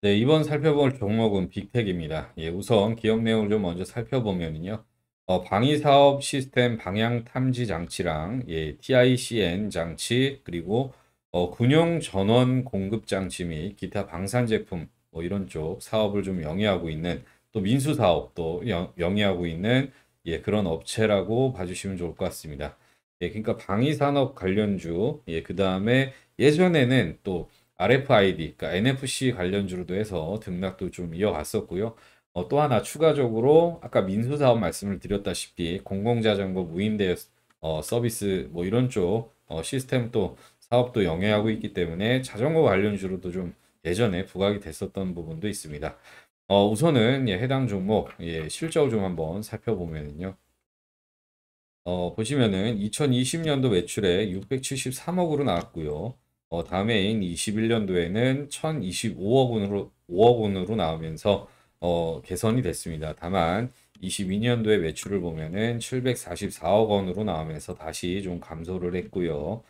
네, 이번 살펴볼 종목은 빅텍입니다. 예, 우선 기업 내용을 좀 먼저 살펴보면요. 어, 방위사업 시스템 방향 탐지 장치랑 예, TICN 장치 그리고 어, 군용 전원 공급 장치 및 기타 방산 제품 뭐 이런 쪽 사업을 좀 영위하고 있는 또 민수 사업도 영, 위하고 있는 예, 그런 업체라고 봐주시면 좋을 것 같습니다. 예, 그러니까 방위산업 관련주 예, 그 다음에 예전에는 또 RFID, 그러니까 NFC 관련 주로도 해서 등락도 좀 이어갔었고요. 어, 또 하나 추가적으로 아까 민수사업 말씀을 드렸다시피 공공자전거 무인대 어, 서비스 뭐 이런 쪽 어, 시스템 또 사업도 영위하고 있기 때문에 자전거 관련 주로도 좀 예전에 부각이 됐었던 부분도 있습니다. 어, 우선은 예, 해당 종목 예, 실적 좀 한번 살펴보면요. 어, 보시면은 2020년도 매출에 673억으로 나왔고요. 어, 다음해인 21년도에는 1,025억 원으로 5억 원으로 나오면서 어, 개선이 됐습니다. 다만 22년도에 매출을 보면은 744억 원으로 나오면서 다시 좀 감소를 했고요.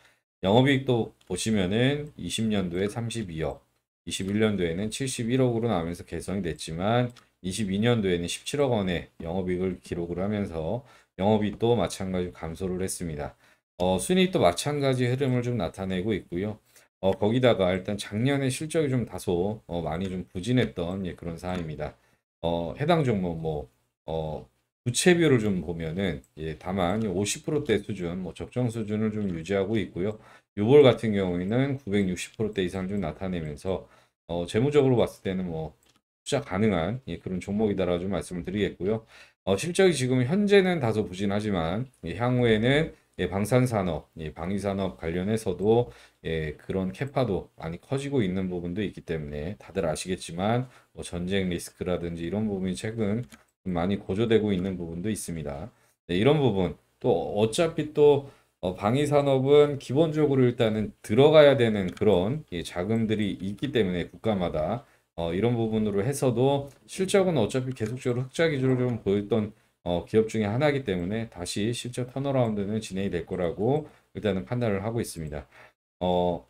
영업이익도 보시면은 20년도에 32억, 21년도에는 71억으로 나오면서 개선이 됐지만 22년도에는 17억 원의 영업이익을 기록을 하면서 영업이익도 마찬가지로 감소를 했습니다. 어, 순이익도 마찬가지 흐름을 좀 나타내고 있고요. 어, 거기다가 일단 작년에 실적이 좀 다소 어, 많이 좀 부진했던 예, 그런 사항입니다. 어, 해당 종목 뭐 어, 부채비율을 좀 보면은 예, 다만 50%대 수준, 뭐 적정 수준을 좀 유지하고 있고요. 6월 같은 경우에는 960%대 이상 좀 나타내면서 어, 재무적으로 봤을 때는 뭐 투자 가능한 예, 그런 종목이다라고 좀 말씀을 드리겠고요. 어, 실적이 지금 현재는 다소 부진하지만 예, 향후에는 예, 방산산업, 예, 방위산업 관련해서도 예, 그런 캐파도 많이 커지고 있는 부분도 있기 때문에 다들 아시겠지만 뭐 전쟁 리스크라든지 이런 부분이 최근 많이 고조되고 있는 부분도 있습니다. 네, 이런 부분 또 어차피 또 어, 방위 산업은 기본적으로 일단은 들어가야 되는 그런 예, 자금들이 있기 때문에 국가마다 어, 이런 부분으로 해서도 실적은 어차피 계속적으로 흑자 기조로 좀 보였던 어, 기업 중에 하나이기 때문에 다시 실제 턴어라운드는 진행이 될 거라고 일단은 판단을 하고 있습니다. 어,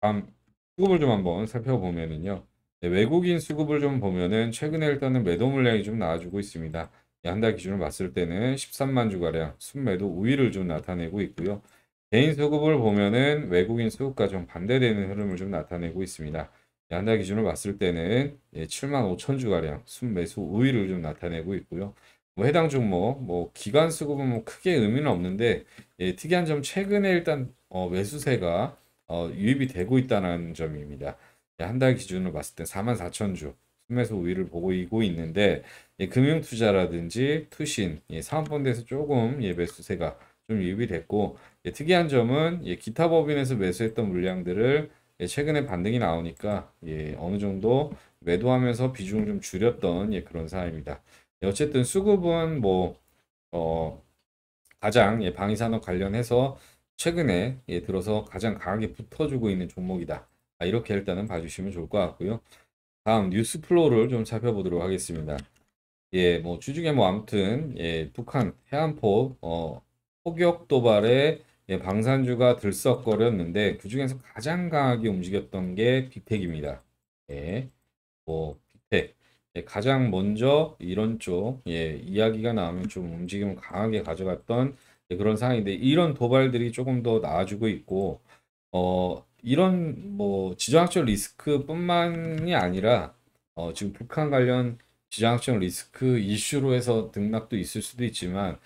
다음 수급을 좀 한번 살펴보면은요. 네, 외국인 수급을 좀 보면은 최근에 일단은 매도 물량이 좀 나와주고 있습니다. 예, 한달기준으 봤을 때는 13만 주가량 순매도 우위를 좀 나타내고 있고요. 개인 수급을 보면은 외국인 수급과 좀 반대되는 흐름을 좀 나타내고 있습니다. 예, 한달기준으 봤을 때는 7만 예, 5천 주가량 순매수 우위를 좀 나타내고 있고요. 뭐 해당 종목 뭐기관 수급은 뭐 크게 의미는 없는데 예, 특이한 점 최근에 일단 어, 매수세가 어, 유입이 되고 있다는 점입니다. 예, 한 달 기준으로 봤을 때 44,000주 순매수 우위를 보이고 있는데 예, 금융투자라든지 투신, 예, 사은펀드에서 조금 예, 매수세가 좀 유입이 됐고 예, 특이한 점은 예, 기타 법인에서 매수했던 물량들을 예, 최근에 반등이 나오니까 예, 어느 정도 매도하면서 비중을 좀 줄였던 예, 그런 사항입니다. 네, 어쨌든 수급은 뭐, 어, 가장 예, 방위산업 관련해서 최근에 예, 들어서 가장 강하게 붙어주고 있는 종목이다. 아, 이렇게 일단은 봐주시면 좋을 것 같고요. 다음 뉴스 플로우를 좀 살펴보도록 하겠습니다. 예, 뭐 주중에 뭐 아무튼 예, 북한 해안포 어, 포격 도발에 예, 방산주가 들썩거렸는데 그 중에서 가장 강하게 움직였던 게빅팩입니다 예, 뭐 예, 가장 먼저 이런 쪽 예, 이야기가 나오면 좀 움직임을 강하게 가져갔던 예, 그런 상황인데 이런 도발들이 조금 더 나아지고 있고 어 이런 뭐 지정학적 리스크뿐만이 아니라 어 지금 북한 관련 지정학적 리스크 이슈로 해서 등락도 있을 수도 있지만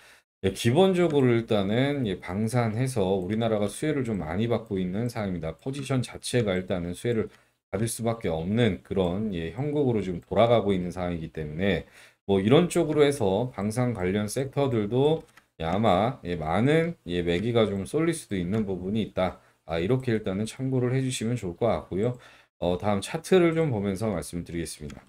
예, 기본적으로 일단은 예, 방산해서 우리나라가 수혜를 좀 많이 받고 있는 상황입니다. 포지션 자체가 일단은 수혜를 받을 수밖에 없는 그런 음. 예, 형국으로 지금 돌아가고 있는 상황이기 때문에 뭐 이런 쪽으로 해서 방산 관련 섹터들도 예, 아마 예, 많은 예, 매기가 좀 쏠릴 수도 있는 부분이 있다. 아, 이렇게 일단은 참고를 해주시면 좋을 것 같고요. 어, 다음 차트를 좀 보면서 말씀드리겠습니다.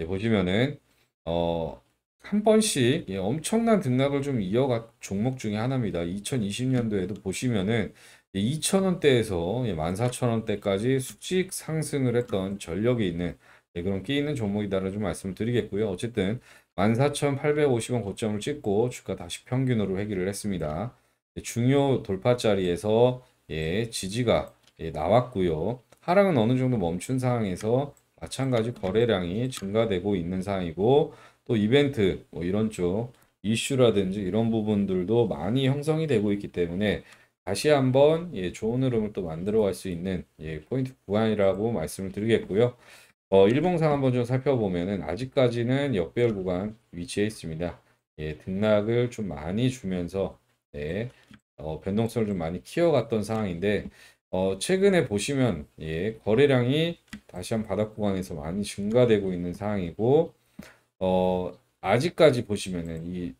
예, 보시면은 어, 한 번씩 예, 엄청난 등락을 좀 이어간 종목 중에 하나입니다. 2020년도에도 보시면은 2,000원대에서 예, 14,000원대까지 예, 수직 상승을 했던 전력이 있는 예, 그런 끼 있는 종목이다라는 좀 말씀을 드리겠고요. 어쨌든 14,850원 고점을 찍고 주가 다시 평균으로 회귀를 했습니다. 중요 돌파자리에서 예, 지지가 예, 나왔고요. 하락은 어느 정도 멈춘 상황에서 마찬가지 거래량이 증가되고 있는 상황이고 또 이벤트 뭐 이런 쪽 이슈라든지 이런 부분들도 많이 형성이 되고 있기 때문에 다시 한번 예, 좋은 흐름을 또 만들어 갈 수 있는 예, 포인트 구간이라고 말씀을 드리겠고요. 어, 일봉상 한번 좀 살펴보면은 아직까지는 역배 구간 위치에 있습니다. 예, 등락을 좀 많이 주면서 예, 어, 변동성을 좀 많이 키워갔던 상황인데 어, 최근에 보시면 예, 거래량이 다시 한 바닥 구간에서 많이 증가되고 있는 상황이고 어, 아직까지 보시면은 이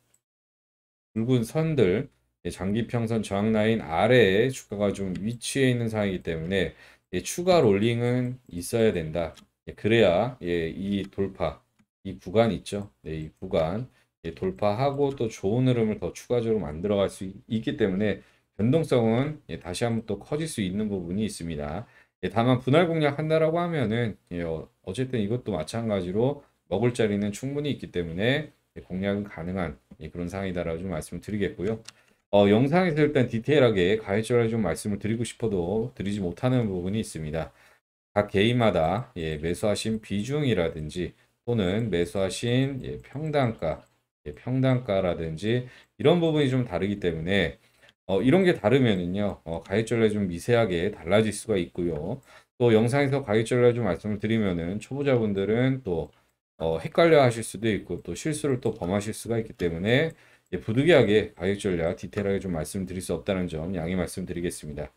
붉은 선들 네, 장기평선 저항 라인 아래에 주가가 좀 위치해 있는 상황이기 때문에 예, 추가 롤링은 있어야 된다. 예, 그래야 예, 이 돌파 이 구간 있죠. 네, 이 구간 돌파하고 또 좋은 흐름을 더 추가적으로 만들어갈 수 있기 때문에 변동성은 다시 한번 또 커질 수 있는 부분이 있습니다. 다만 분할 공략한다라고 하면은 어, 어쨌든 이것도 마찬가지로 먹을 자리는 충분히 있기 때문에 공략은 가능한 그런 상황이다라고 좀 말씀드리겠고요. 어, 영상에서 일단 디테일하게 가해자라고좀 말씀을 드리고 싶어도 드리지 못하는 부분이 있습니다. 각 개인마다 예, 매수하신 비중이라든지 또는 매수하신 예, 평단가, 예, 평단가라든지 이런 부분이 좀 다르기 때문에 어, 이런 게 다르면은요 어, 가입전략 좀 미세하게 달라질 수가 있고요. 또 영상에서 가입전를좀 말씀을 드리면은 초보자분들은 또 어, 헷갈려 하실 수도 있고 또 실수를 또 범하실 수가 있기 때문에 예, 부득이하게 가격 전략 디테일하게 좀 말씀드릴 수 없다는 점 양해 말씀드리겠습니다.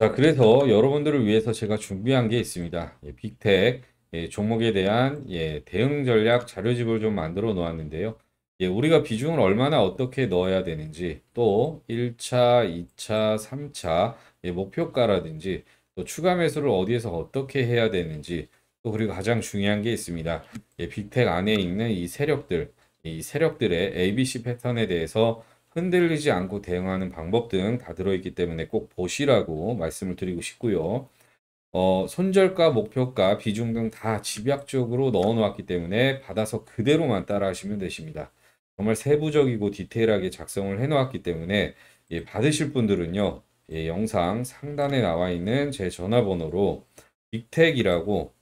자, 그래서 여러분들을 위해서 제가 준비한 게 있습니다. 예, 빅텍 예, 종목에 대한 예, 대응 전략 자료집을 좀 만들어 놓았는데요. 예, 우리가 비중을 얼마나 어떻게 넣어야 되는지 또 1차, 2차, 3차 예, 목표가라든지 또 추가 매수를 어디에서 어떻게 해야 되는지 또 그리고 가장 중요한 게 있습니다. 예, 빅텍 안에 있는 이 세력들 이 세력들의 ABC 패턴에 대해서 흔들리지 않고 대응하는 방법 등 다 들어있기 때문에 꼭 보시라고 말씀을 드리고 싶고요. 어, 손절과 목표가, 비중 등 다 집약적으로 넣어 놓았기 때문에 받아서 그대로만 따라 하시면 되십니다. 정말 세부적이고 디테일하게 작성을 해 놓았기 때문에 예, 받으실 분들은요. 예, 영상 상단에 나와 있는 제 전화번호로 빅텍이라고